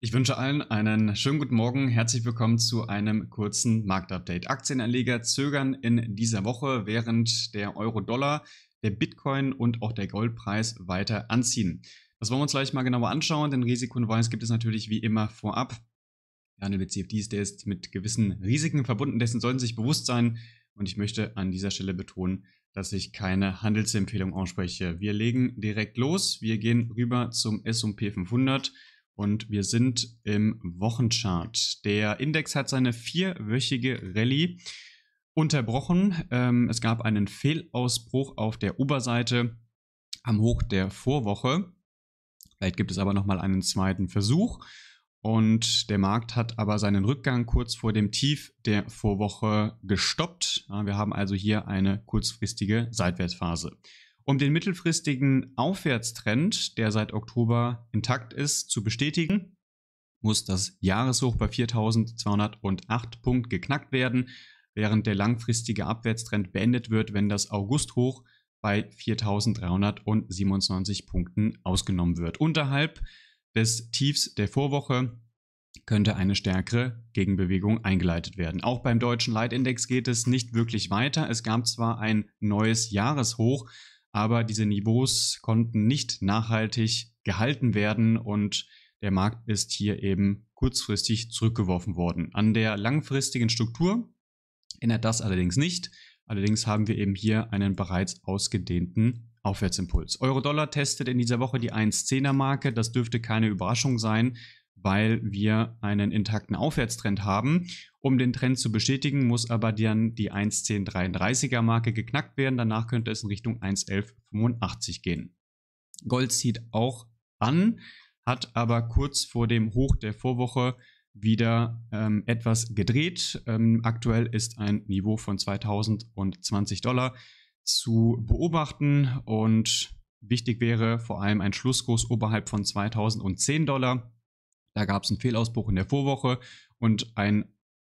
Ich wünsche allen einen schönen guten Morgen. Herzlich willkommen zu einem kurzen Marktupdate. Aktienanleger zögern in dieser Woche, während der Euro-Dollar, der Bitcoin und auch der Goldpreis weiter anziehen. Das wollen wir uns gleich mal genauer anschauen, denn Risikohinweis gibt es natürlich wie immer vorab. Der Handel mit CFDs, der ist mit gewissen Risiken verbunden, dessen sollten Sie sich bewusst sein. Und ich möchte an dieser Stelle betonen, dass ich keine Handelsempfehlung ausspreche. Wir legen direkt los. Wir gehen rüber zum S&P 500 und wir sind im Wochenchart. Der Index hat seine vierwöchige Rallye unterbrochen. Ähm, es gab einen Fehlausbruch auf der Oberseite am Hoch der Vorwoche. Vielleicht gibt es aber nochmal einen zweiten Versuch. Und der Markt hat aber seinen Rückgang kurz vor dem Tief der Vorwoche gestoppt. Wir haben also hier eine kurzfristige Seitwärtsphase um den mittelfristigen Aufwärtstrend, der seit Oktober intakt ist, zu bestätigen, muss das Jahreshoch bei 4208 Punkten geknackt werden, während der langfristige Abwärtstrend beendet wird, wenn das Augusthoch bei 4327 Punkten ausgenommen wird. Unterhalb des Tiefs der Vorwoche könnte eine stärkere Gegenbewegung eingeleitet werden. Auch beim deutschen Leitindex geht es nicht wirklich weiter. Es gab zwar ein neues Jahreshoch, aber diese Niveaus konnten nicht nachhaltig gehalten werden und der Markt ist hier eben kurzfristig zurückgeworfen worden. An der langfristigen Struktur ändert das allerdings nicht. Allerdings haben wir eben hier einen bereits ausgedehnten Aufwärtsimpuls. Euro-Dollar testet in dieser Woche die 1,10er-Marke. Das dürfte keine Überraschung sein, weil wir einen intakten Aufwärtstrend haben. Um den Trend zu bestätigen, muss aber dann die 1.1033er Marke geknackt werden. Danach könnte es in Richtung 1.1185 gehen. Gold zieht auch an, hat aber kurz vor dem Hoch der Vorwoche wieder ähm, etwas gedreht. Ähm, aktuell ist ein Niveau von 2020 Dollar zu beobachten und wichtig wäre vor allem ein Schlusskurs oberhalb von 2010 Dollar da gab es einen Fehlausbruch in der Vorwoche und ein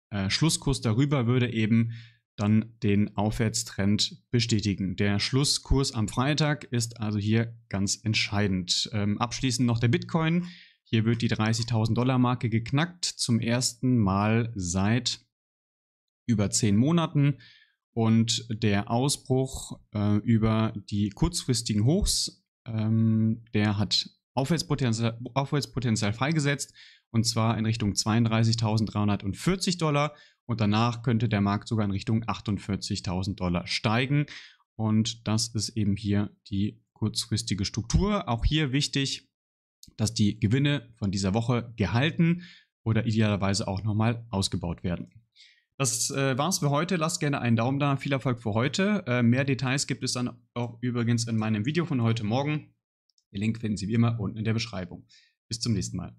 äh, Schlusskurs darüber würde eben dann den Aufwärtstrend bestätigen. Der Schlusskurs am Freitag ist also hier ganz entscheidend. Ähm, abschließend noch der Bitcoin. Hier wird die 30.000 Dollar Marke geknackt zum ersten Mal seit über zehn Monaten und der Ausbruch äh, über die kurzfristigen Hochs, ähm, der hat Aufwärtspotenzial, Aufwärtspotenzial freigesetzt und zwar in Richtung 32.340 Dollar und danach könnte der Markt sogar in Richtung 48.000 Dollar steigen und das ist eben hier die kurzfristige Struktur. Auch hier wichtig, dass die Gewinne von dieser Woche gehalten oder idealerweise auch nochmal ausgebaut werden. Das äh, war's für heute. Lasst gerne einen Daumen da. Viel Erfolg für heute. Äh, mehr Details gibt es dann auch übrigens in meinem Video von heute Morgen. Den Link finden Sie wie immer unten in der Beschreibung. Bis zum nächsten Mal.